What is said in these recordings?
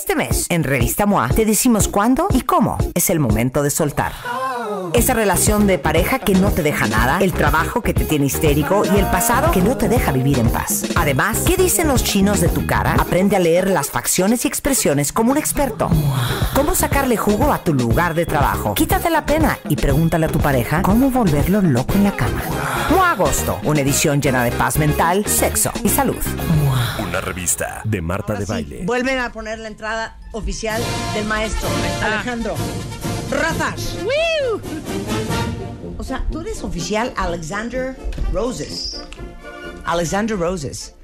Este mes, en Revista MOA, te decimos cuándo y cómo es el momento de soltar. Esa relación de pareja que no te deja nada, el trabajo que te tiene histérico y el pasado que no te deja vivir en paz. Además, ¿qué dicen los chinos de tu cara? Aprende a leer las facciones y expresiones como un experto. ¿Cómo sacarle jugo a tu lugar de trabajo? Quítate la pena y pregúntale a tu pareja cómo volverlo loco en la cama. Mua Agosto, una edición llena de paz mental, sexo y salud. Una revista de Marta de Baile. Vuelven a poner la entrada oficial del maestro ah. Alejandro razas. O sea, tú eres oficial Alexander Roses. Alexander Roses.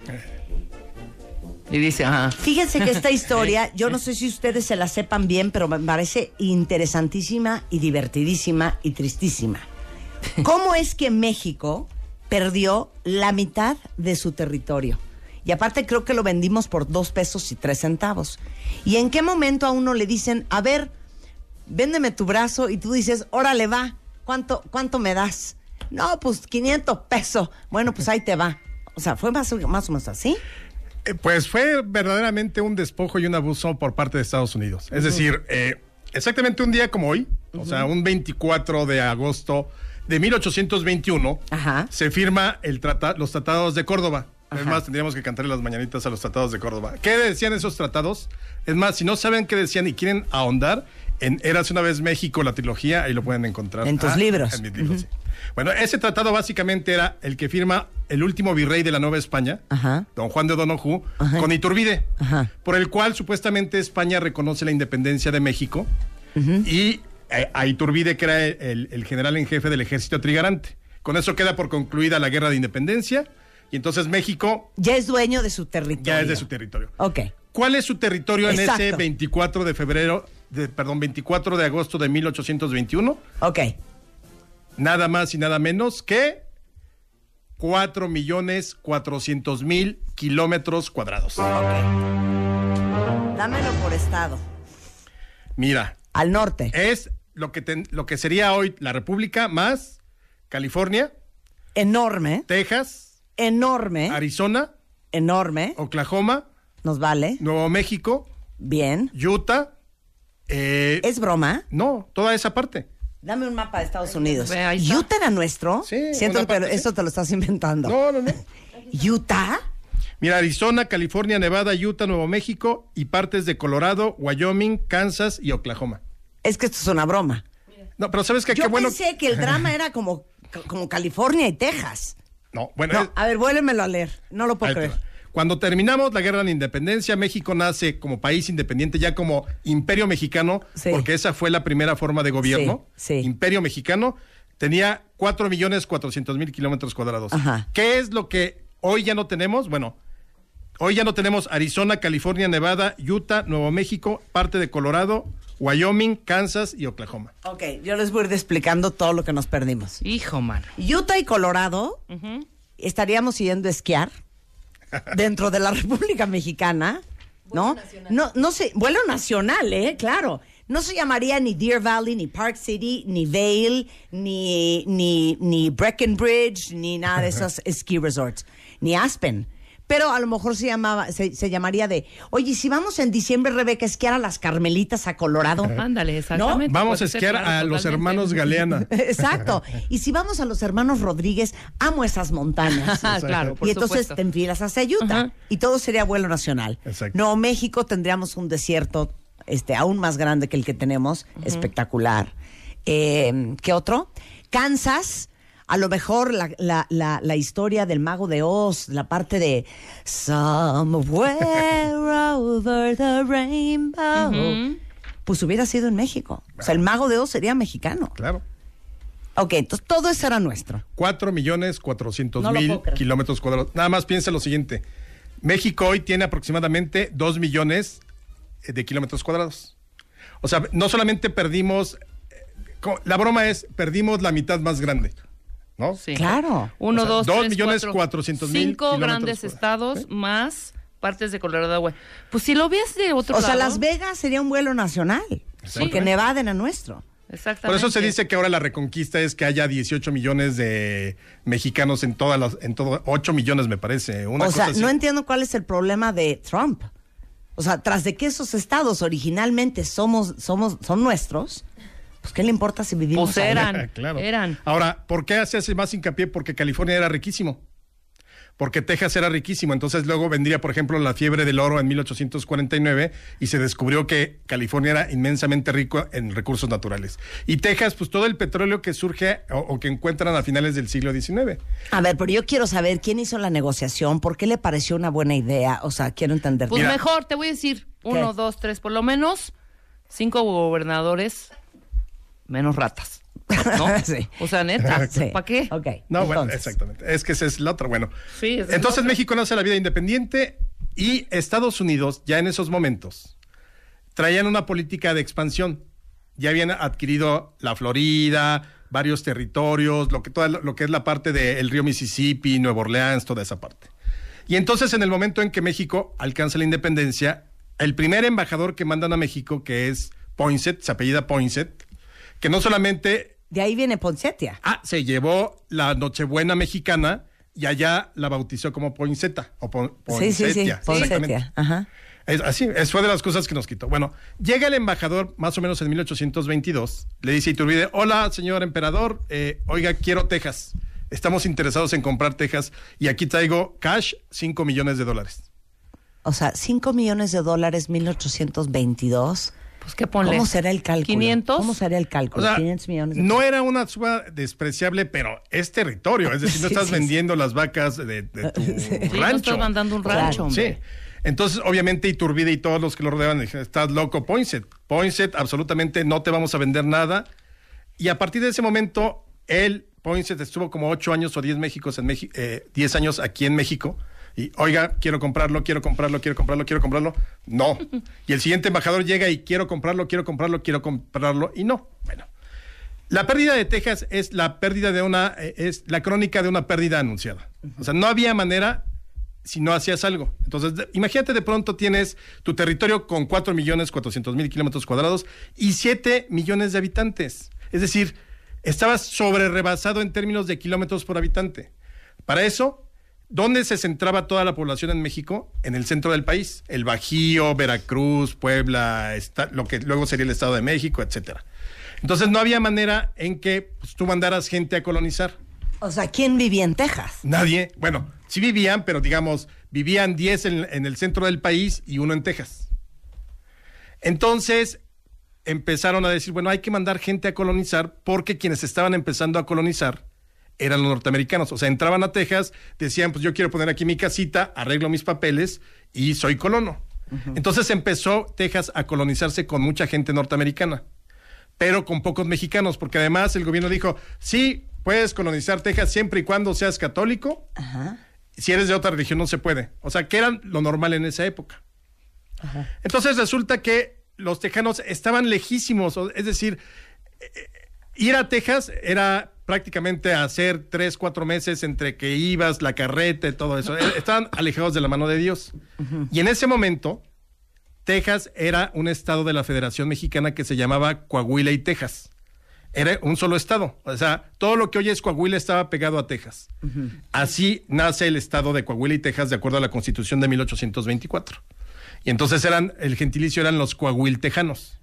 Y dice, ajá. Fíjense que esta historia, yo no sé si ustedes se la sepan bien, pero me parece interesantísima y divertidísima y tristísima. ¿Cómo es que México perdió la mitad de su territorio? Y aparte creo que lo vendimos por dos pesos y tres centavos. ¿Y en qué momento a uno le dicen, a ver, véndeme tu brazo y tú dices, órale va, ¿cuánto, cuánto me das? No, pues 500 pesos. Bueno, pues ahí te va. O sea, fue más, más o menos así. Eh, pues fue verdaderamente un despojo y un abuso por parte de Estados Unidos. Es decir, eh, exactamente un día como hoy, o sea, un 24 de agosto de 1821, se firma el los tratados de Córdoba. Es más, tendríamos que cantarle las mañanitas a los tratados de Córdoba. ¿Qué decían esos tratados? Es más, si no saben qué decían y quieren ahondar, en Eras una vez México, la trilogía, ahí lo pueden encontrar. En tus ah, libros. En mis libros, Bueno, ese tratado básicamente era el que firma el último virrey de la Nueva España, don Juan de Donojú, con Iturbide, por el cual supuestamente España reconoce la independencia de México y a Iturbide, que era el, general en jefe del ejército trigarante. Con eso queda por concluida la guerra de independencia y entonces México... Ya es dueño de su territorio. Ya es de su territorio. Ok. ¿Cuál es su territorio en ese 24 de febrero de, perdón, 24 de agosto de 1821. Ok. Nada más y nada menos que 4 millones mil kilómetros cuadrados. Dámelo por estado. Mira. Al norte. Es lo que, lo que sería hoy la República más California. Enorme. Texas. Enorme. Arizona. Enorme. Oklahoma. Nos vale. Nuevo México. Bien. Utah. Eh, ¿Es broma? No, toda esa parte. Dame un mapa de Estados Unidos. ¿Utah era nuestro? Sí. Siento pero esto te lo estás inventando. No, no, no. ¿Utah? Mira, Arizona, California, Nevada, Utah, Nuevo México y partes de Colorado, Wyoming, Kansas y Oklahoma. Es que esto es una broma. No, pero ¿sabes qué? Yo pensé que el drama era como, como California y Texas. No, bueno. A ver, vuélvemelo a leer. No lo puedo creer. Cuando terminamos la guerra de la independencia, México nace como país independiente, ya como imperio mexicano, porque esa fue la primera forma de gobierno. Imperio mexicano tenía 4 millones cuatrocientos mil kilómetros cuadrados. ¿Qué es lo que hoy ya no tenemos? Bueno, hoy ya no tenemos Arizona, California, Nevada, Utah, Nuevo México, parte de Colorado, Wyoming, Kansas y Oklahoma. Ok, yo les voy a ir explicando todo lo que nos perdimos. Hijo, mano. Utah y Colorado estaríamos yendo a esquiar dentro de la República Mexicana, ¿no? No, no sé, vuelo nacional, ¿eh? Claro. No se llamaría ni Deer Valley, ni Park City, ni Vail, ni, ni, ni Breckenridge, ni nada de esos ski resorts, ni Aspen pero a lo mejor se llamaba, se, se llamaría de, oye, si vamos en diciembre, Rebeca, esquiar a las Carmelitas a Colorado. Ándale, exactamente. Vamos a esquiar a los hermanos Galeana. Exacto. Y si vamos a los hermanos Rodríguez, amo esas montañas. Ah, claro, por Y entonces te enfilas hacia Utah y todo sería vuelo nacional. Exacto. No, México tendríamos un desierto este, aún más grande que el que tenemos, espectacular. Eh, ¿Qué otro? Kansas a lo mejor la, historia del mago de Oz, la parte de Somewhere over the rainbow, pues hubiera sido en México. O sea, el mago de Oz sería mexicano. Claro. Ok, entonces todo eso era nuestro. 4 millones 400 mil kilómetros cuadrados. Nada más piensa lo siguiente. México hoy tiene aproximadamente 2 millones eh, de kilómetros cuadrados. O sea, no solamente perdimos eh, la broma es, perdimos la mitad más grande. ¿no? Sí. Claro. Uno, dos, dos millones cuatrocientos Cinco grandes estados más partes de Colorado, Pues si lo ves de otro O sea, Las Vegas sería un vuelo nacional. Porque Nevada era nuestro. Exactamente. Por eso se dice que ahora la reconquista es que haya 18 millones de mexicanos en todas las, en todo, 8 millones me parece. o sea, no entiendo cuál es el problema de Trump. O sea, tras de que esos estados originalmente somos, somos, son nuestros, pues, ¿qué le importa si vivimos pues eran, claro. eran. Ahora, ¿por qué se hace más hincapié? Porque California era riquísimo. Porque Texas era riquísimo. Entonces luego vendría, por ejemplo, la fiebre del oro en 1849 y se descubrió que California era inmensamente rico en recursos naturales. Y Texas, pues todo el petróleo que surge o, que encuentran a finales del siglo XIX. A ver, pero yo quiero saber quién hizo la negociación, por qué le pareció una buena idea. O sea, quiero entender. Pues mejor, te voy a decir, uno, dos, tres, por lo menos cinco gobernadores menos ratas. ¿No? O sea, neta, ¿para qué? Ok. No, bueno, exactamente. Es que ese es el otro. Bueno, sí, Entonces México nace la vida independiente y Estados Unidos, ya en esos momentos, traían una política de expansión. Ya habían adquirido la Florida, varios territorios, lo que, es la parte del río Mississippi, Nueva Orleans, toda esa parte. Y entonces en el momento en que México alcanza la independencia, el primer embajador que mandan a México, que es Poinsett, se apellida Poinsett, que no solamente... De ahí viene Poinsettia. Ah, se llevó la Nochebuena mexicana y allá la bautizó como Ponceta O sí, sí, sí. Ajá. así, es, fue de las cosas que nos quitó. Bueno, llega el embajador más o menos en 1822, le dice Iturbide, hola señor emperador, eh, oiga, quiero Texas. Estamos interesados en comprar Texas y aquí traigo cash 5 millones de dólares. O sea, 5 millones de dólares, 1822. Pues, ¿Cómo será el cálculo? 500. ¿Cómo será el cálculo? no era una suma despreciable, pero es territorio. Es decir, no estás vendiendo las vacas de, de tu rancho. No estás mandando un rancho. Sí. Entonces, obviamente, Iturbide y todos los que lo rodeaban dijeron, estás loco, Poinsett. Poinsett, absolutamente no te vamos a vender nada. Y a partir de ese momento, él, Poinsett, estuvo como ocho años o diez, México eh, diez años aquí en México y, oiga, quiero comprarlo, quiero comprarlo, quiero comprarlo, quiero comprarlo. No. Y el siguiente embajador llega y quiero comprarlo, quiero comprarlo, quiero comprarlo y no. Bueno. La pérdida de Texas es la pérdida de una, eh, es la crónica de una pérdida anunciada. O sea, no había manera si no hacías algo. Entonces, imagínate de pronto tienes tu territorio con 4.400.000 millones mil kilómetros cuadrados y 7 millones de habitantes. Es decir, estabas sobre rebasado en términos de kilómetros por habitante. Para eso, ¿Dónde se centraba toda la población en México? En el centro del país, el Bajío, Veracruz, Puebla, lo que luego sería el Estado de México, etcétera. Entonces no había manera en que pues, tú mandaras gente a colonizar. O sea, ¿quién vivía en Texas? Nadie. Bueno, sí vivían, pero digamos, vivían 10 en el centro del país y uno en Texas. Entonces empezaron a decir, bueno, hay que mandar gente a colonizar porque quienes estaban empezando a colonizar eran los norteamericanos. O sea, entraban a Texas, decían, pues yo quiero poner aquí mi casita, arreglo mis papeles y soy colono. Entonces empezó Texas a colonizarse con mucha gente norteamericana, pero con pocos mexicanos, porque además el gobierno dijo, sí, puedes colonizar Texas siempre y cuando seas católico. Si eres de otra religión no se puede. O sea, que eran lo normal en esa época. Entonces resulta que los texanos estaban lejísimos, es decir, eh, eh, ir a Texas era prácticamente a hacer tres, cuatro meses entre que ibas, la carreta y todo eso. Eh, estaban alejados de la mano de Dios. Y en ese momento, Texas era un estado de la Federación Mexicana que se llamaba Coahuila y Texas. Era un solo estado. O sea, todo lo que hoy es Coahuila estaba pegado a Texas. Así nace el estado de Coahuila y Texas de acuerdo a la constitución de 1824. Y entonces eran, el gentilicio eran los coahuiltejanos.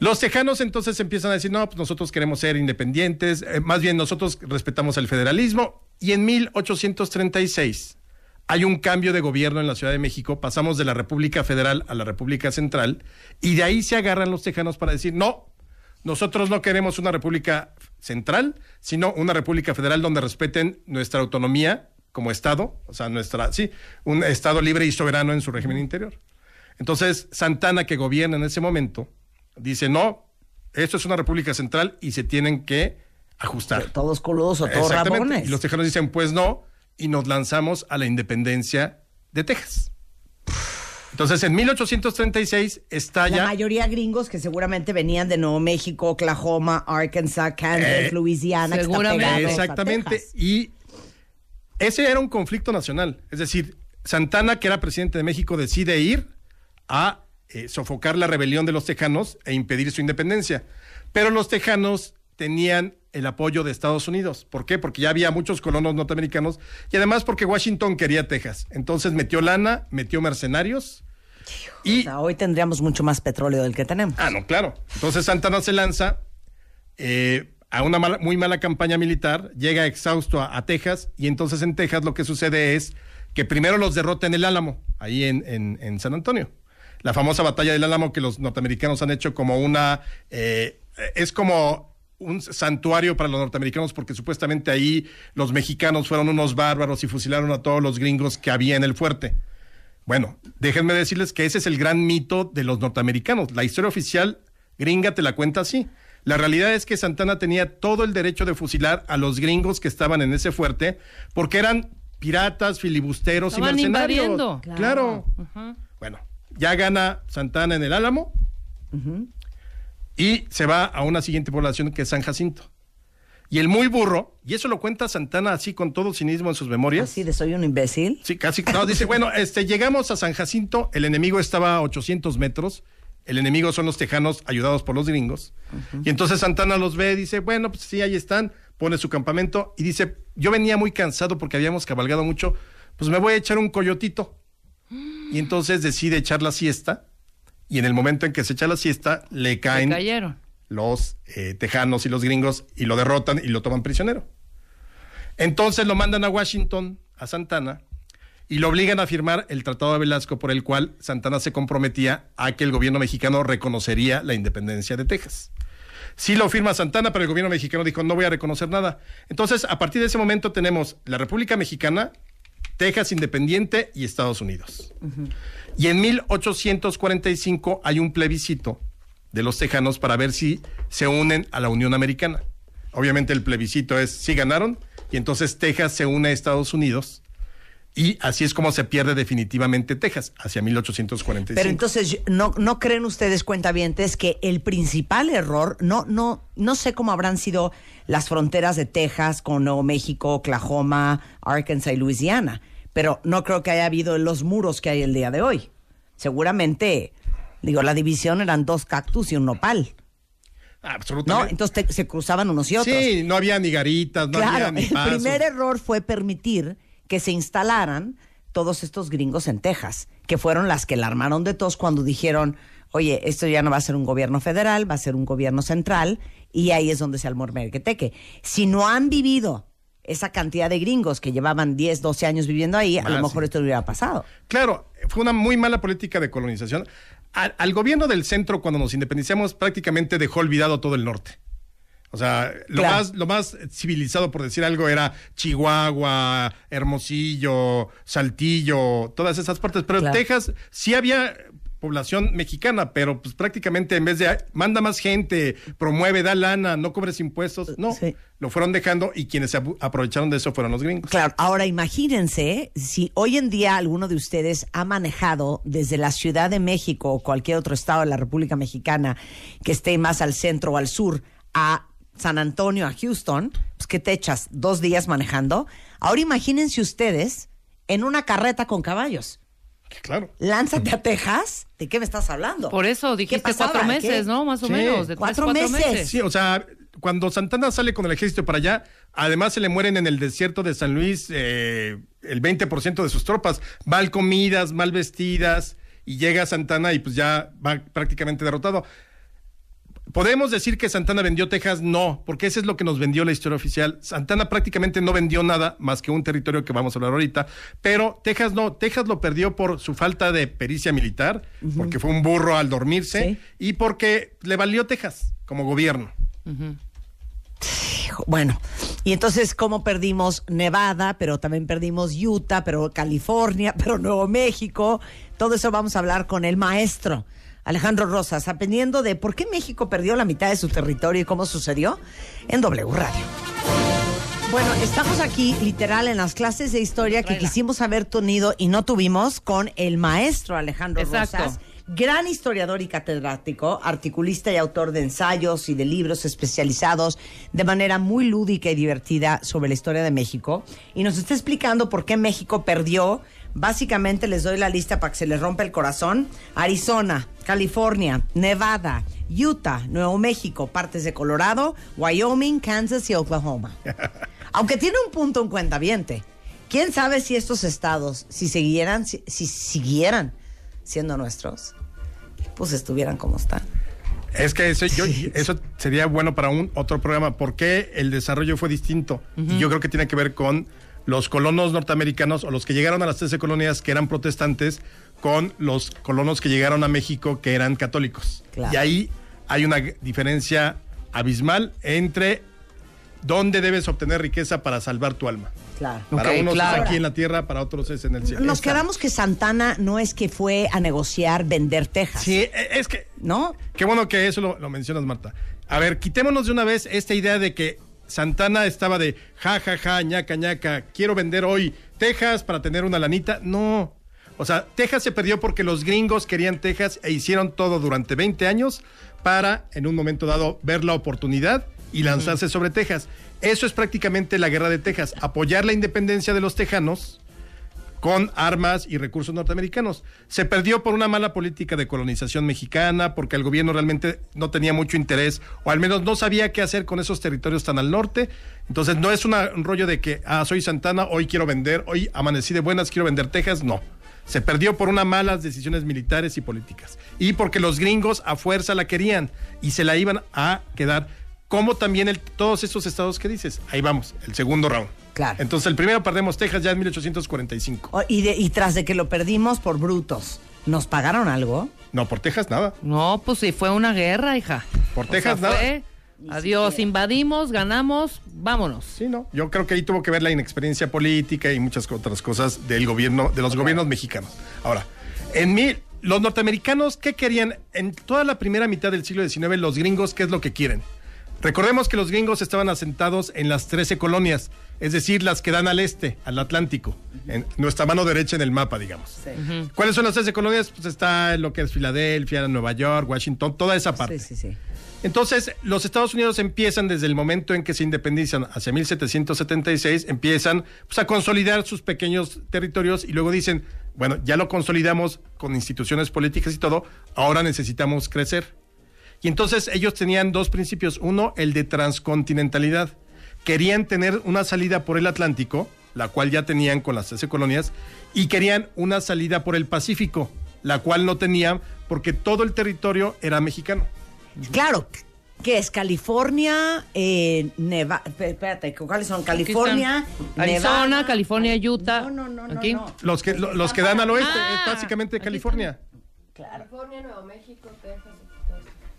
Los tejanos entonces empiezan a decir, no, pues nosotros queremos ser independientes, eh, más bien nosotros respetamos el federalismo. Y en 1836 hay un cambio de gobierno en la Ciudad de México, pasamos de la República Federal a la República Central, y de ahí se agarran los tejanos para decir, no, nosotros no queremos una República Central, sino una República Federal donde respeten nuestra autonomía como Estado, o sea, nuestra, sí, un Estado libre y soberano en su régimen interior. Entonces, Santana, que gobierna en ese momento, dice, no, esto es una república central y se tienen que ajustar. todos coludos o todos rabones. Y los tejanos dicen, pues no, y nos lanzamos a la independencia de Texas. Entonces, en 1836 estalla. La mayoría gringos que seguramente venían de Nuevo México, Oklahoma, Arkansas, Kansas, eh, Louisiana, Luisiana, seguramente. exactamente. Y ese era un conflicto nacional. Es decir, Santana, que era presidente de México, decide ir a eh, sofocar la rebelión de los tejanos e impedir su independencia. Pero los tejanos tenían el apoyo de Estados Unidos. ¿Por qué? Porque ya había muchos colonos norteamericanos y además porque Washington quería Texas. Entonces metió lana, metió mercenarios. y hoy tendríamos mucho más petróleo del que tenemos. Ah, no, claro. Entonces Santana se lanza eh, a una muy mala campaña militar, llega exhausto a, Texas y entonces en Texas lo que sucede es que primero los derrota en el Álamo, ahí en San Antonio la famosa batalla del Álamo que los norteamericanos han hecho como una... Eh, es como un santuario para los norteamericanos porque supuestamente ahí los mexicanos fueron unos bárbaros y fusilaron a todos los gringos que había en el fuerte. Bueno, déjenme decirles que ese es el gran mito de los norteamericanos. La historia oficial gringa te la cuenta así. La realidad es que Santana tenía todo el derecho de fusilar a los gringos que estaban en ese fuerte porque eran piratas, filibusteros y mercenarios. Claro. Bueno, ya gana Santana en el Álamo y se va a una siguiente población que es San Jacinto. Y el muy burro, y eso lo cuenta Santana así con todo cinismo en sus memorias. Así de soy un imbécil. Sí, casi. No, dice, bueno, este, llegamos a San Jacinto, el enemigo estaba a 800 metros, el enemigo son los tejanos ayudados por los gringos. Y entonces Santana los ve, dice, bueno, pues sí, ahí están, pone su campamento y dice, yo venía muy cansado porque habíamos cabalgado mucho, pues me voy a echar un coyotito. ¡Ah! Y entonces decide echar la siesta. Y en el momento en que se echa la siesta, le caen los texanos eh, tejanos y los gringos y lo derrotan y lo toman prisionero. Entonces lo mandan a Washington, a Santana, y lo obligan a firmar el Tratado de Velasco por el cual Santana se comprometía a que el gobierno mexicano reconocería la independencia de Texas. Sí lo firma Santana, pero el gobierno mexicano dijo, no voy a reconocer nada. Entonces, a partir de ese momento tenemos la República Mexicana, Texas Independiente y Estados Unidos. Y en 1845 hay un plebiscito de los tejanos para ver si se unen a la Unión Americana. Obviamente el plebiscito es si ¿sí ganaron y entonces Texas se une a Estados Unidos y así es como se pierde definitivamente Texas, hacia 1845. Pero entonces, ¿no, creen ustedes, cuentavientes, que el principal error, no, no, no sé cómo habrán sido las fronteras de Texas con Nuevo México, Oklahoma, Arkansas y Luisiana, pero no creo que haya habido los muros que hay el día de hoy. Seguramente, digo, la división eran dos cactus y un nopal. Absolutamente. No, entonces se cruzaban unos y otros. Sí, no había ni garitas, no había ni El primer error fue permitir que se instalaran todos estos gringos en Texas, que fueron las que la armaron de tos cuando dijeron, oye, esto ya no va a ser un gobierno federal, va a ser un gobierno central, y ahí es donde se armó el Si no han vivido esa cantidad de gringos que llevaban 10, 12 años viviendo ahí, a lo mejor esto hubiera pasado. Claro, fue una muy mala política de colonización. Al, gobierno del centro, cuando nos independiciamos, prácticamente dejó olvidado todo el norte. O sea, lo, más, lo más civilizado, por decir algo, era Chihuahua, Hermosillo, Saltillo, todas esas partes. Pero en Texas sí había población mexicana, pero pues prácticamente en vez de manda más gente, promueve, da lana, no cobres impuestos, no, lo fueron dejando y quienes se aprovecharon de eso fueron los gringos. Claro, ahora imagínense si hoy en día alguno de ustedes ha manejado desde la Ciudad de México o cualquier otro estado de la República Mexicana que esté más al centro o al sur a San Antonio a Houston, pues que te echas dos días manejando. Ahora imagínense ustedes en una carreta con caballos. Claro. Lánzate a Texas. ¿De qué me estás hablando? Por eso dijiste cuatro meses, ¿no? Más o menos. ¿Cuatro, meses? Sí, o sea, cuando Santana sale con el ejército para allá, además se le mueren en el desierto de San Luis eh, el 20% de sus tropas. Mal comidas, mal vestidas. Y llega Santana y pues ya va prácticamente derrotado. Podemos decir que Santana vendió Texas, no, porque eso es lo que nos vendió la historia oficial. Santana prácticamente no vendió nada más que un territorio que vamos a hablar ahorita, pero Texas no, Texas lo perdió por su falta de pericia militar, porque fue un burro al dormirse y porque le valió Texas como gobierno. Bueno, y entonces cómo perdimos Nevada, pero también perdimos Utah, pero California, pero Nuevo México. Todo eso vamos a hablar con el maestro Alejandro Rosas, aprendiendo de por qué México perdió la mitad de su territorio y cómo sucedió en W Radio. Bueno, estamos aquí literal en las clases de historia que quisimos haber tenido y no tuvimos con el maestro Alejandro Rosas gran historiador y catedrático, articulista y autor de ensayos y de libros especializados de manera muy lúdica y divertida sobre la historia de México, y nos está explicando por qué México perdió Básicamente les doy la lista para que se les rompa el corazón. Arizona, California, Nevada, Utah, Nuevo México, partes de Colorado, Wyoming, Kansas y Oklahoma. Aunque tiene un punto en cuenta, viente. ¿Quién sabe si estos estados, si siguieran, si, siguieran siendo nuestros, pues estuvieran como están? Es que eso, yo, eso sería bueno para un otro programa. porque el desarrollo fue distinto? Y yo creo que tiene que ver con los colonos norteamericanos o los que llegaron a las 13 colonias que eran protestantes con los colonos que llegaron a México que eran católicos. Y ahí hay una diferencia abismal entre dónde debes obtener riqueza para salvar tu alma. Claro. Para unos aquí en la tierra, para otros es en el cielo. Nos quedamos que Santana no es que fue a negociar vender Texas. Sí, e, es que. ¿No? Qué bueno que eso lo mencionas, Marta. A ver, quitémonos de una vez esta idea de que Santana estaba de ja, ja, ja, ñaca, ñaca, quiero vender hoy Texas para tener una lanita. No. O sea, Texas se perdió porque los gringos querían Texas e hicieron todo durante 20 años para, en un momento dado, ver la oportunidad y lanzarse sobre Texas. Eso es prácticamente la guerra de Texas, apoyar la independencia de los tejanos con armas y recursos norteamericanos. Se perdió por una mala política de colonización mexicana, porque el gobierno realmente no tenía mucho interés, o al menos no sabía qué hacer con esos territorios tan al norte. Entonces no es un rollo de que, ah, soy Santana, hoy quiero vender, hoy amanecí de buenas, quiero vender Texas. No. Se perdió por unas malas decisiones militares y políticas. Y porque los gringos a fuerza la querían y se la iban a quedar como también el, todos esos estados que dices. Ahí vamos, el segundo round. Claro. Entonces el primero perdemos Texas ya en 1845. y, tras de que lo perdimos por brutos, ¿nos pagaron algo? No, por Texas nada. No, pues sí, fue una guerra, hija. Por Texas nada. Adiós, invadimos, ganamos, vámonos. Sí, no. Yo creo que ahí tuvo que ver la inexperiencia política y muchas otras cosas del gobierno, de los gobiernos mexicanos. Ahora, en mil, los norteamericanos, ¿qué querían? En toda la primera mitad del siglo XIX, los gringos, ¿qué es lo que quieren? Recordemos que los gringos estaban asentados en las 13 colonias, es decir, las que dan al este, al Atlántico, en nuestra mano derecha en el mapa, digamos. ¿Cuáles son las 13 colonias? Pues está lo que es Filadelfia, Nueva York, Washington, toda esa parte. Entonces, los Estados Unidos empiezan desde el momento en que se independizan, hacia 1776, empiezan pues, a consolidar sus pequeños territorios y luego dicen, bueno, ya lo consolidamos con instituciones políticas y todo, ahora necesitamos crecer. Y entonces ellos tenían dos principios. Uno, el de transcontinentalidad. Querían tener una salida por el Atlántico, la cual ya tenían con las 13 colonias, y querían una salida por el Pacífico, la cual no tenían porque todo el territorio era mexicano. Claro, que es California, eh, Nevada, espérate, ¿cuáles son? California, Arizona, California, Utah. No, no, no, Los que, los que dan al oeste, es básicamente ah, California. California, Nuevo México, Texas.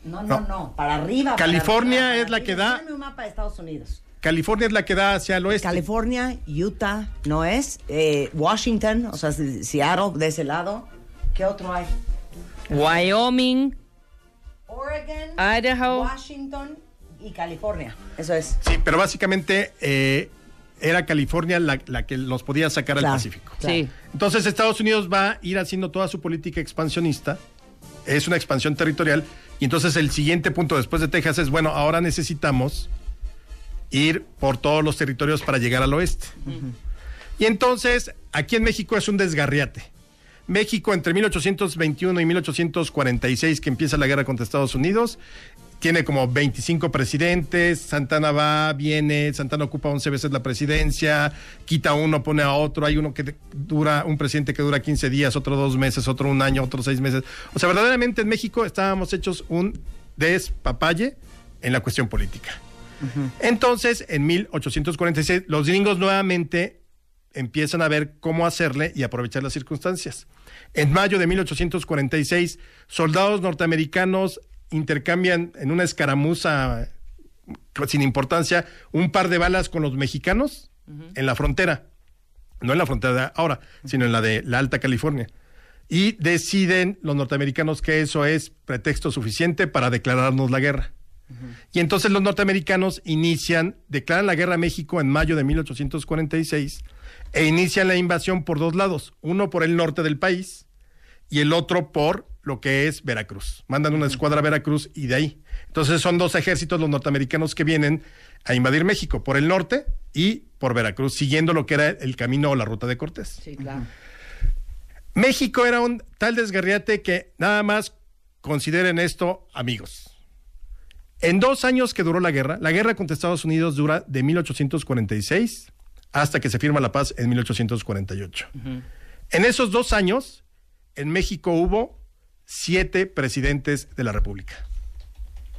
No, no, no, para arriba. California es la que da. Dame un mapa de Estados Unidos. California es la que da hacia el oeste. California, Utah, ¿no es? Eh, Washington, o sea, Seattle, de ese lado. ¿Qué otro hay? Wyoming. Oregon. Idaho. Washington y California. Eso es. Sí, pero básicamente eh, era California la, que los podía sacar al Pacífico. Sí. Entonces Estados Unidos va a ir haciendo toda su política expansionista. Es una expansión territorial y entonces el siguiente punto después de Texas es, bueno, ahora necesitamos ir por todos los territorios para llegar al oeste. Y entonces, aquí en México es un desgarriate. México entre 1821 y 1846, que empieza la guerra contra Estados Unidos, tiene como 25 presidentes, Santana va, viene, Santana ocupa 11 veces la presidencia, quita uno, pone a otro, hay uno que dura, un presidente que dura 15 días, otro dos meses, otro un año, otro seis meses. O sea, verdaderamente en México estábamos hechos un despapalle en la cuestión política. Entonces, en 1846, los gringos nuevamente empiezan a ver cómo hacerle y aprovechar las circunstancias. En mayo de 1846, soldados norteamericanos intercambian en una escaramuza eh, sin importancia un par de balas con los mexicanos en la frontera. No en la frontera ahora, sino en la de la Alta California. Y deciden los norteamericanos que eso es pretexto suficiente para declararnos la guerra. Y entonces los norteamericanos inician, declaran la guerra a México en mayo de 1846 e inician la invasión por dos lados, uno por el norte del país y el otro por lo que es Veracruz. Mandan una escuadra a Veracruz y de ahí. Entonces son dos ejércitos los norteamericanos que vienen a invadir México por el norte y por Veracruz, siguiendo lo que era el camino o la ruta de Cortés. Sí, claro. México era un tal desgarriate que nada más consideren esto amigos. En dos años que duró la guerra, la guerra contra Estados Unidos dura de 1846 hasta que se firma la paz en 1848. En esos dos años, en México hubo siete presidentes de la República.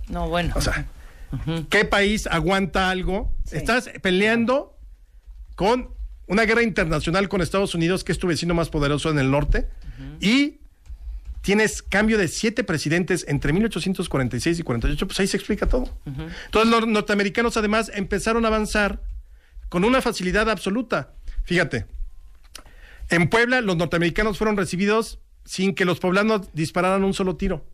No, bueno. O sea, ¿qué país aguanta algo? Estás peleando con una guerra internacional con Estados Unidos, que es tu vecino más poderoso en el norte, y tienes cambio de siete presidentes entre 1846 y 48, pues ahí se explica todo. Entonces los norteamericanos además empezaron a avanzar con una facilidad absoluta. Fíjate, en Puebla los norteamericanos fueron recibidos sin que los poblanos dispararan un solo tiro.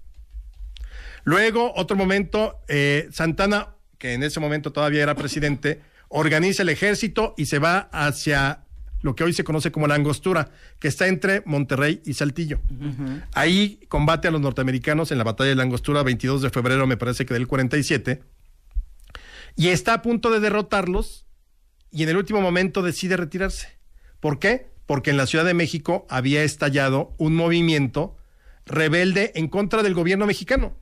Luego, otro momento, eh, Santana, que en ese momento todavía era presidente, organiza el ejército y se va hacia lo que hoy se conoce como la Angostura, que está entre Monterrey y Saltillo. Ahí combate a los norteamericanos en la batalla de la Angostura, 22 de febrero, me parece que del 47, y está a punto de derrotarlos y en el último momento decide retirarse. ¿Por qué? porque en la Ciudad de México había estallado un movimiento rebelde en contra del gobierno mexicano,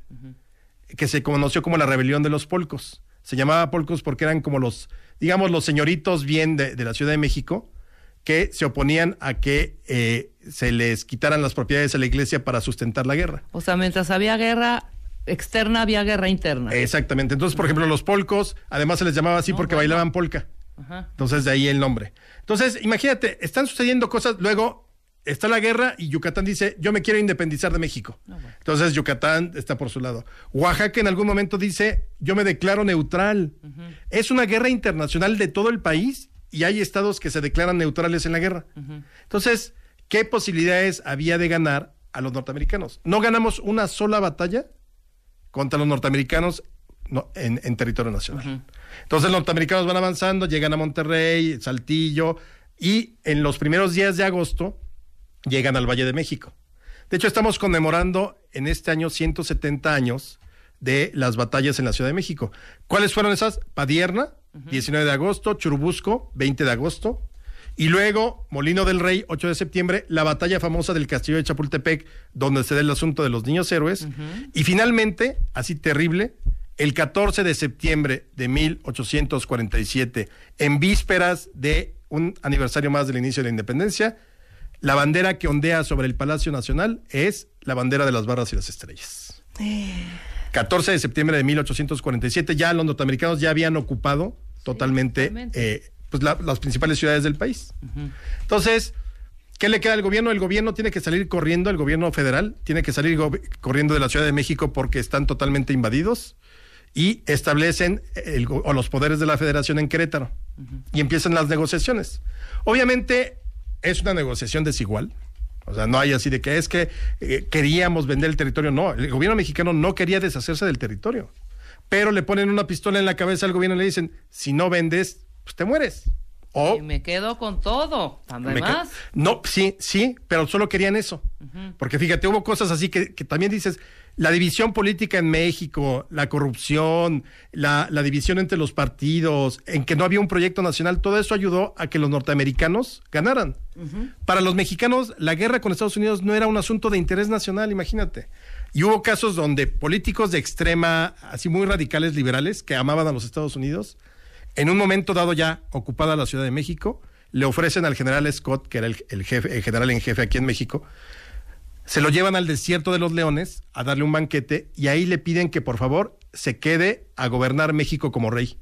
que se conoció como la rebelión de los polcos. Se llamaba polcos porque eran como los, digamos, los señoritos bien de, la Ciudad de México, que se oponían a que eh, se les quitaran las propiedades a la iglesia para sustentar la guerra. O sea, mientras había guerra externa, había guerra interna. Exactamente. Entonces, por ejemplo, los polcos, además se les llamaba así porque bailaban polca. Entonces, de ahí el nombre. Entonces, imagínate, están sucediendo cosas, luego está la guerra y Yucatán dice, yo me quiero independizar de México. Ah, Entonces, Yucatán está por su lado. Oaxaca en algún momento dice, yo me declaro neutral. Es una guerra internacional de todo el país y hay estados que se declaran neutrales en la guerra. Entonces, ¿qué posibilidades había de ganar a los norteamericanos? No ganamos una sola batalla contra los norteamericanos en, territorio nacional. Entonces los norteamericanos van avanzando, llegan a Monterrey, Saltillo, y en los primeros días de agosto llegan al Valle de México. De hecho, estamos conmemorando en este año 170 años de las batallas en la Ciudad de México. ¿Cuáles fueron esas? Padierna, 19 de agosto, Churubusco, 20 de agosto, y luego Molino del Rey, 8 de septiembre, la batalla famosa del Castillo de Chapultepec, donde se da el asunto de los niños héroes, y finalmente, así terrible, el 14 de septiembre de 1847, en vísperas de un aniversario más del inicio de la independencia, la bandera que ondea sobre el Palacio Nacional es la bandera de las barras y las estrellas. 14 eh. de septiembre de 1847, ya los norteamericanos ya habían ocupado totalmente eh, pues las principales ciudades del país. Entonces, ¿Qué le queda al gobierno? El gobierno tiene que salir corriendo, el gobierno federal tiene que salir corriendo de la Ciudad de México porque están totalmente invadidos y establecen los poderes de la federación en Querétaro y empiezan las negociaciones. Obviamente es una negociación desigual. O sea, no hay así de que es que eh, queríamos vender el territorio. No, el gobierno mexicano no quería deshacerse del territorio. Pero le ponen una pistola en la cabeza al gobierno y le dicen, si no vendes, pues te mueres y me quedo con todo, más. No, sí, sí, pero solo querían eso. Porque fíjate, hubo cosas así que, también dices, la división política en México, la corrupción, la, división entre los partidos, en que no había un proyecto nacional, todo eso ayudó a que los norteamericanos ganaran. Para los mexicanos, la guerra con Estados Unidos no era un asunto de interés nacional, imagínate. Y hubo casos donde políticos de extrema, así muy radicales liberales, que amaban a los Estados Unidos, en un momento dado ya ocupada la Ciudad de México, le ofrecen al general Scott, que era el, jefe, general en jefe aquí en México, se lo llevan al desierto de los leones a darle un banquete y ahí le piden que por favor se quede a gobernar México como rey.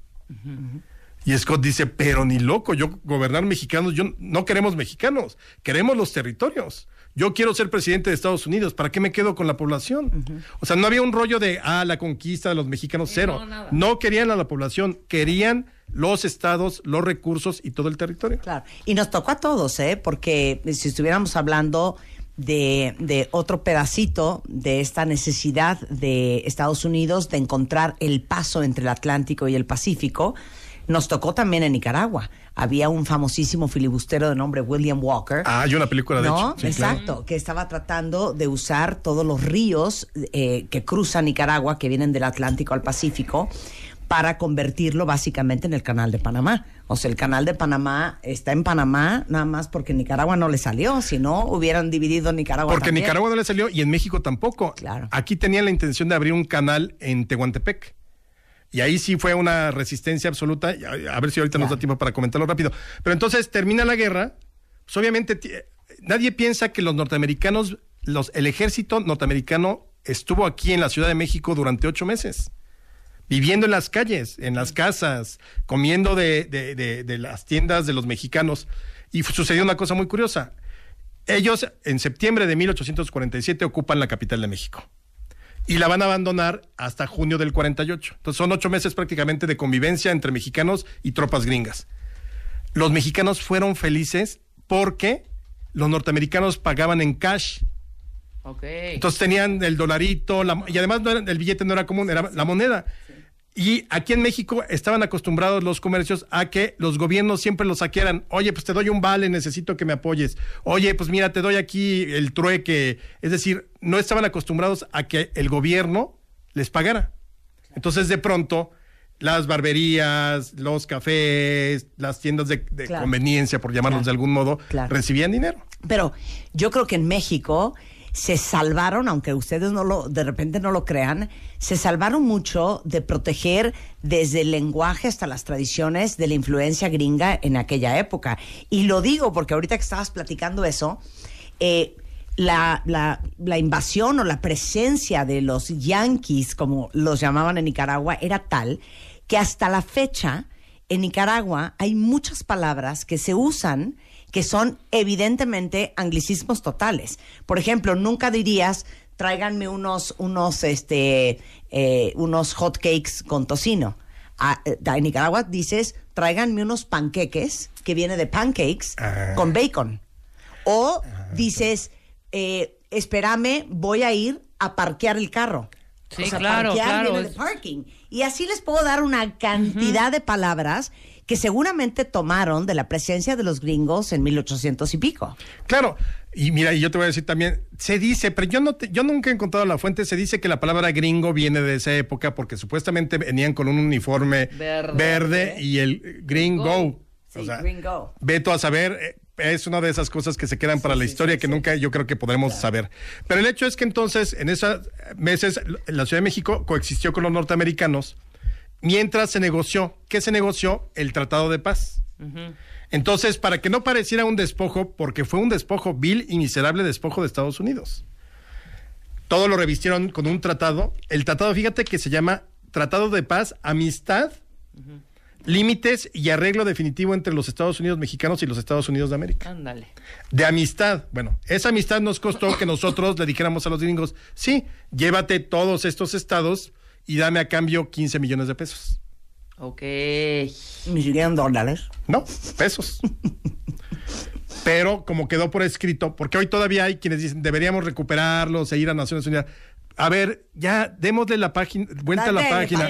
Y Scott dice, pero ni loco, yo gobernar mexicanos, yo no queremos mexicanos, queremos los territorios yo quiero ser presidente de Estados Unidos, ¿para qué me quedo con la población? O sea, no había un rollo de, ah, la conquista de los mexicanos, cero. No, querían a la población, querían los estados, los recursos y todo el territorio. Claro, y nos tocó a todos, ¿eh? Porque si estuviéramos hablando de, de, otro pedacito de esta necesidad de Estados Unidos de encontrar el paso entre el Atlántico y el Pacífico, nos tocó también en Nicaragua. Había un famosísimo filibustero de nombre William Walker. Ah, hay una película de ¿no? Exacto, que estaba tratando de usar todos los ríos eh, que cruzan Nicaragua, que vienen del Atlántico al Pacífico, para convertirlo básicamente en el canal de Panamá. O sea, el canal de Panamá está en Panamá nada más porque Nicaragua no le salió, si no hubieran dividido Nicaragua. Porque Nicaragua no le salió y en México tampoco. Claro. Aquí tenían la intención de abrir un canal en Tehuantepec. Y ahí sí fue una resistencia absoluta. A, ver si ahorita nos da tiempo para comentarlo rápido. Pero entonces termina la guerra. Pues obviamente nadie piensa que los norteamericanos, el ejército norteamericano estuvo aquí en la Ciudad de México durante ocho meses viviendo en las calles, en las casas, comiendo de, de, las tiendas de los mexicanos. Y sucedió una cosa muy curiosa. Ellos en septiembre de 1847 ocupan la capital de México y la van a abandonar hasta junio del 48. Entonces son ocho meses prácticamente de convivencia entre mexicanos y tropas gringas. Los mexicanos fueron felices porque los norteamericanos pagaban en cash. Entonces tenían el dolarito, y además era, el billete no era común, era la moneda. Y aquí en México estaban acostumbrados los comercios a que los gobiernos siempre los saquearan. Oye, pues te doy un vale, necesito que me apoyes. Oye, pues mira, te doy aquí el trueque. Es decir, no estaban acostumbrados a que el gobierno les pagara. Entonces, de pronto, las barberías, los cafés, las tiendas de, conveniencia, por llamarlos de algún modo, recibían dinero. Pero yo creo que en México se salvaron, aunque ustedes no lo, de repente no lo crean, se salvaron mucho de proteger desde el lenguaje hasta las tradiciones de la influencia gringa en aquella época. Y lo digo porque ahorita que estabas platicando eso, eh, la, la, la, invasión o la presencia de los yanquis, como los llamaban en Nicaragua, era tal que hasta la fecha en Nicaragua hay muchas palabras que se usan que son evidentemente anglicismos totales. Por ejemplo, nunca dirías tráiganme unos, unos, este, eh, unos hot cakes con tocino. Eh, en Nicaragua dices, tráiganme unos panqueques, que viene de pancakes, ah. con bacon. O ah, dices, eh, espérame, voy a ir a parquear el carro. Sí, o claro, parquear Viene de parking. Y así les puedo dar una cantidad de palabras que seguramente tomaron de la presencia de los gringos en 1800 y pico. Claro, y mira, y yo te voy a decir también, se dice, pero yo no yo nunca he encontrado la fuente, se dice que la palabra gringo viene de esa época porque supuestamente venían con un uniforme verde, y el gringo. Sí, o sea, gringo. Veto a saber, eh, es una de esas cosas que se quedan para la historia que nunca yo creo que podremos saber. Pero el hecho es que entonces, en esos meses, la Ciudad de México coexistió con los norteamericanos mientras se negoció, ¿qué se negoció? El Tratado de Paz. Entonces, para que no pareciera un despojo, porque fue un despojo vil y miserable despojo de Estados Unidos. Todo lo revistieron con un tratado. El tratado, fíjate que se llama Tratado de Paz, Amistad, Límites y Arreglo Definitivo entre los Estados Unidos Mexicanos y los Estados Unidos de América. Ándale. De amistad. Bueno, esa amistad nos costó que nosotros le dijéramos a los gringos, sí, llévate todos estos estados y dame a cambio 15 millones de pesos. Ok. Ni siquiera dólares. No, pesos. Pero como quedó por escrito, porque hoy todavía hay quienes dicen deberíamos recuperarlos e ir a Naciones Unidas. A ver, ya démosle la página, vuelta a la página.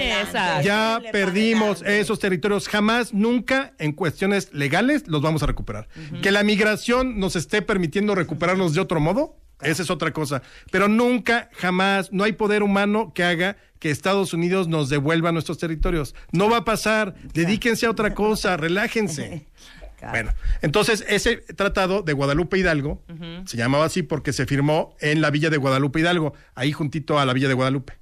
ya perdimos esos territorios. Jamás, nunca, en cuestiones legales, los vamos a recuperar. Que la migración nos esté permitiendo recuperarnos de otro modo, esa es otra cosa. Pero nunca, jamás, no hay poder humano que haga que Estados Unidos nos devuelva nuestros territorios. No va a pasar. Dedíquense a otra cosa, relájense. Bueno, entonces ese tratado de Guadalupe Hidalgo se llamaba así porque se firmó en la villa de Guadalupe Hidalgo, ahí juntito a la villa de Guadalupe.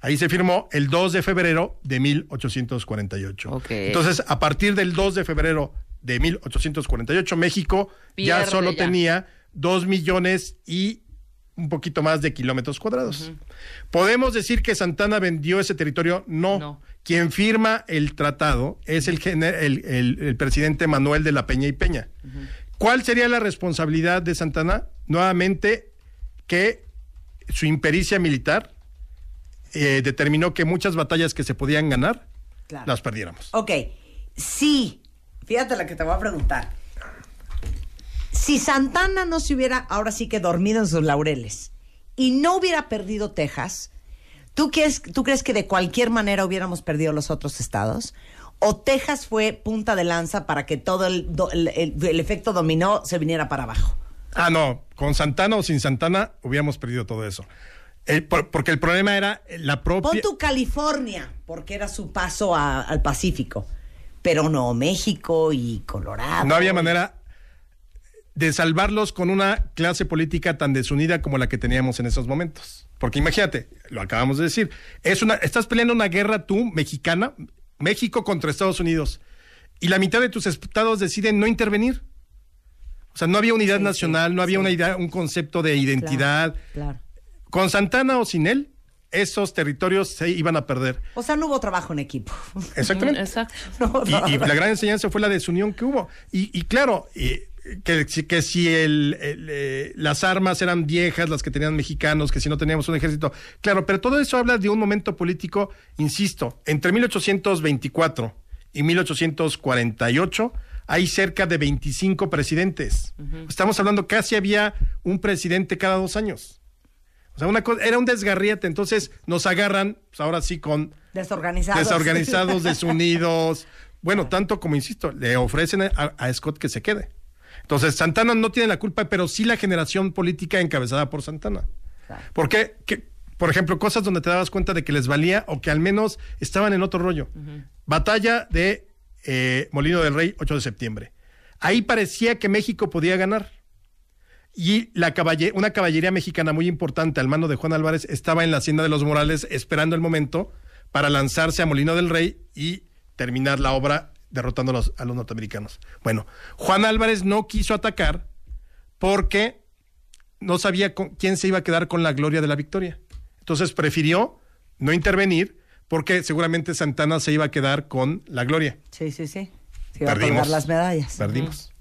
Ahí se firmó el 2 de febrero de 1848. Entonces, a partir del 2 de febrero de 1848, México ya solo tenía 2 millones y un poquito más de kilómetros cuadrados. ¿Podemos decir que Santana vendió ese territorio? No. Quien firma el tratado es el, presidente Manuel de la Peña y Peña. ¿Cuál sería la responsabilidad de Santana? Nuevamente, que su impericia militar eh, determinó que muchas batallas que se podían ganar las perdiéramos. Ok, sí, fíjate la que te voy a preguntar si Santana no se hubiera ahora sí que dormido en sus laureles y no hubiera perdido Texas, ¿tú crees, crees que de cualquier manera hubiéramos perdido los otros estados? ¿O Texas fue punta de lanza para que todo el, efecto dominó se viniera para abajo? Ah, no, con Santana o sin Santana hubiéramos perdido todo eso. porque el problema era la propia. Pon tu California, porque era su paso al Pacífico. Pero no México y Colorado. No había manera de salvarlos con una clase política tan desunida como la que teníamos en esos momentos. Porque imagínate, lo acabamos de decir, es una, estás peleando una guerra tú, mexicana, México contra Estados Unidos, y la mitad de tus estados deciden no intervenir. O sea, no había unidad nacional, no había una idea, un concepto de identidad. Con Santana o sin él, esos territorios se iban a perder. O sea, no hubo trabajo en equipo. Exactamente. Exacto. Y, la gran enseñanza fue la desunión que hubo. Y, claro, eh, que, que si eh, las armas eran viejas, las que tenían mexicanos, que si no teníamos un ejército. Claro, pero todo eso habla de un momento político, insisto, entre 1824 y 1848 hay cerca de 25 presidentes. Estamos hablando casi había un presidente cada dos años. O sea, era un desgarriete, entonces nos agarran, pues ahora sí con... Desorganizados. desunidos. Bueno, ah. tanto como, insisto, le ofrecen a Scott que se quede. Entonces, Santana no tiene la culpa, pero sí la generación política encabezada por Santana. Porque, por ejemplo, cosas donde te dabas cuenta de que les valía o que al menos estaban en otro rollo. Batalla de eh, Molino del Rey, 8 de septiembre. Ahí parecía que México podía ganar. Y la una caballería mexicana muy importante al mando de Juan Álvarez estaba en la Hacienda de los Morales esperando el momento para lanzarse a Molino del Rey y terminar la obra derrotando a los, norteamericanos. Bueno, Juan Álvarez no quiso atacar porque no sabía quién se iba a quedar con la gloria de la victoria. Entonces prefirió no intervenir porque seguramente Santana se iba a quedar con la gloria. Sí, sí, sí. Se perdimos. las medallas. Perdimos.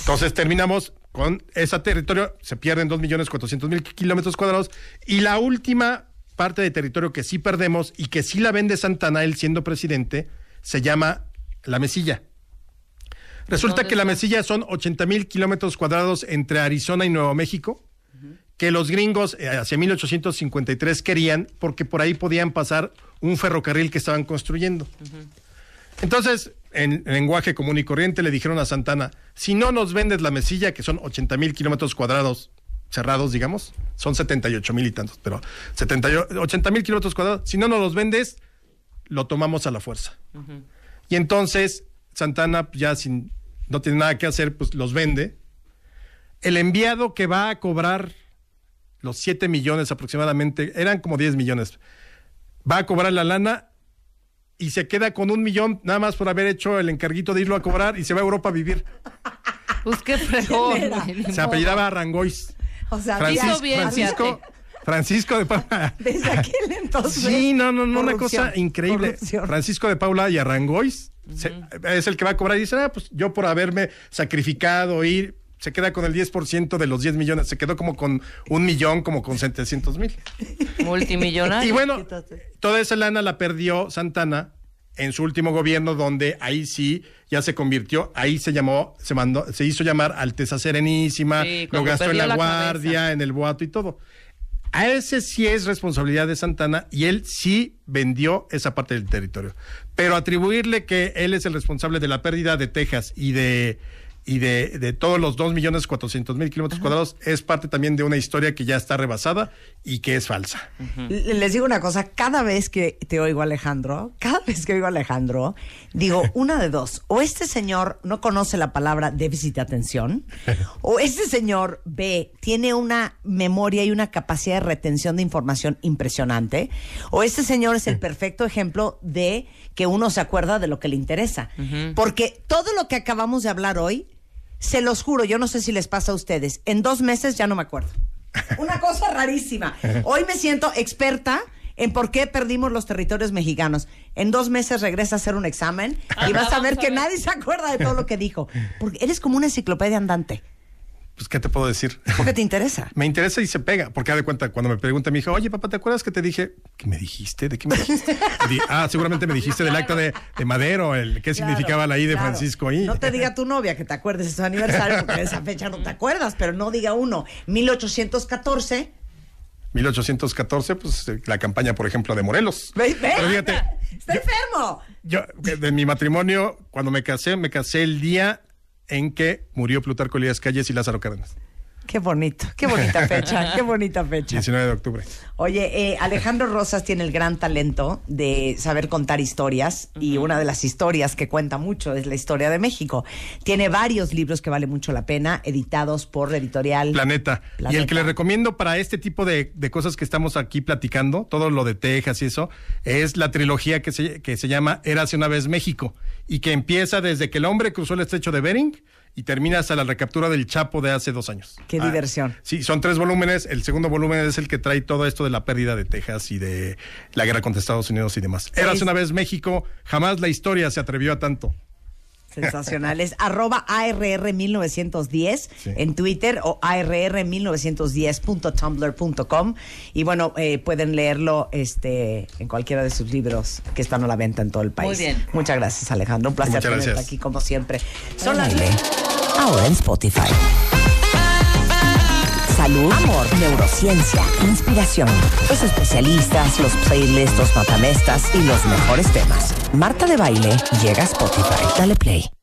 Entonces terminamos con ese territorio, se pierden 2.400.000 kilómetros cuadrados. Y la última parte de territorio que sí perdemos y que sí la vende Santana, él siendo presidente, se llama La Mesilla. Resulta que La Mesilla son 80 mil kilómetros cuadrados entre Arizona y Nuevo México, que los gringos eh, hacia 1853 querían porque por ahí podían pasar un ferrocarril que estaban construyendo. Entonces, en, lenguaje común y corriente, le dijeron a Santana, si no nos vendes La Mesilla, que son 80 mil kilómetros cuadrados cerrados, digamos, son 78 mil y tantos, pero 78, 80 mil kilómetros cuadrados, si no nos los vendes, lo tomamos a la fuerza. Y entonces Santana pues, ya sin, no tiene nada que hacer, pues los vende. El enviado que va a cobrar los 7 millones aproximadamente, eran como 10 millones, va a cobrar la lana y se queda con un millón nada más por haber hecho el encarguito de irlo a cobrar y se va a Europa a vivir. Pues qué Se apellidaba Rangois O sea, Francisco, Francisco de Paula. aquel entonces. Sí, no, no, no, una cosa increíble. Francisco de Paula y Arrangois es el que va a cobrar y dice, ah, pues yo por haberme sacrificado, ir, se queda con el 10% de los 10 millones, se quedó como con un millón, como con 700 mil. Multimillonario. y bueno, toda esa lana la perdió Santana en su último gobierno, donde ahí sí ya se convirtió, ahí se llamó, se mandó, se hizo llamar Alteza Serenísima, lo gastó en la, Guardia, en el Boato y todo. A ese sí es responsabilidad de Santana y él sí vendió esa parte del territorio. Pero atribuirle que él es el responsable de la pérdida de Texas y de y de, de todos los 2.400.000 millones mil kilómetros cuadrados es parte también de una historia que ya está rebasada y que es falsa. Les digo una cosa, cada vez que te oigo Alejandro, cada vez que oigo Alejandro, digo una de dos, o este señor no conoce la palabra déficit de atención, o este señor ve tiene una memoria y una capacidad de retención de información impresionante, o este señor es el perfecto ejemplo de que uno se acuerda de lo que le interesa, porque todo lo que acabamos de hablar hoy se los juro, yo no sé si les pasa a ustedes. En dos meses ya no me acuerdo. Una cosa rarísima. Hoy me siento experta en por qué perdimos los territorios mexicanos. En dos meses regresa a hacer un examen y ah, vas a ver que nadie se acuerda de todo lo que dijo. Porque eres como una enciclopedia andante pues, ¿qué te puedo decir? Porque te interesa. me interesa y se pega, porque de cuenta, cuando me pregunta mi hija, oye, papá, ¿te acuerdas que te dije? ¿Qué me dijiste? ¿De qué me dijiste? ah, seguramente me dijiste del acto de, Madero, el qué significaba la I de Francisco I. No te diga tu novia que te acuerdes de su aniversario, porque esa fecha no te acuerdas, pero no diga uno, 1814. 1814, pues la campaña, por ejemplo, de Morelos. Pero ¡Está enfermo! Yo, de mi matrimonio, cuando me casé, me casé el día en que murió Plutarco Elías Calles y Lázaro Cárdenas. Qué bonito, qué bonita fecha, qué bonita fecha. 19 de octubre. Oye, eh, Alejandro Rosas tiene el gran talento de saber contar historias y una de las historias que cuenta mucho es la historia de México. Tiene varios libros que vale mucho la pena, editados por la editorial Planeta. Y el que le recomiendo para este tipo de, cosas que estamos aquí platicando, todo lo de Texas y eso, es la trilogía que se, que se llama Érase una vez México y que empieza desde que el hombre cruzó el estrecho de Bering y termina hasta la recaptura del Chapo de hace dos años. Qué ah, diversión. Sí, son tres volúmenes. El segundo volumen es el que trae todo esto de la pérdida de Texas y de la guerra contra Estados Unidos y demás. Eras una vez México, jamás la historia se atrevió a tanto. Sensacionales. Arroba ARR1910 en Twitter o ARR1910.tumblr.com. Y bueno, eh, pueden leerlo este, en cualquiera de sus libros que están a la venta en todo el país. bien. Muchas gracias, Alejandro. Un placer tenerte aquí, como siempre. Son las Ahora en Spotify amor, neurociencia, inspiración. Los especialistas, los playlists, los matamestas y los mejores temas. Marta de Baile llega a Spotify. Dale play.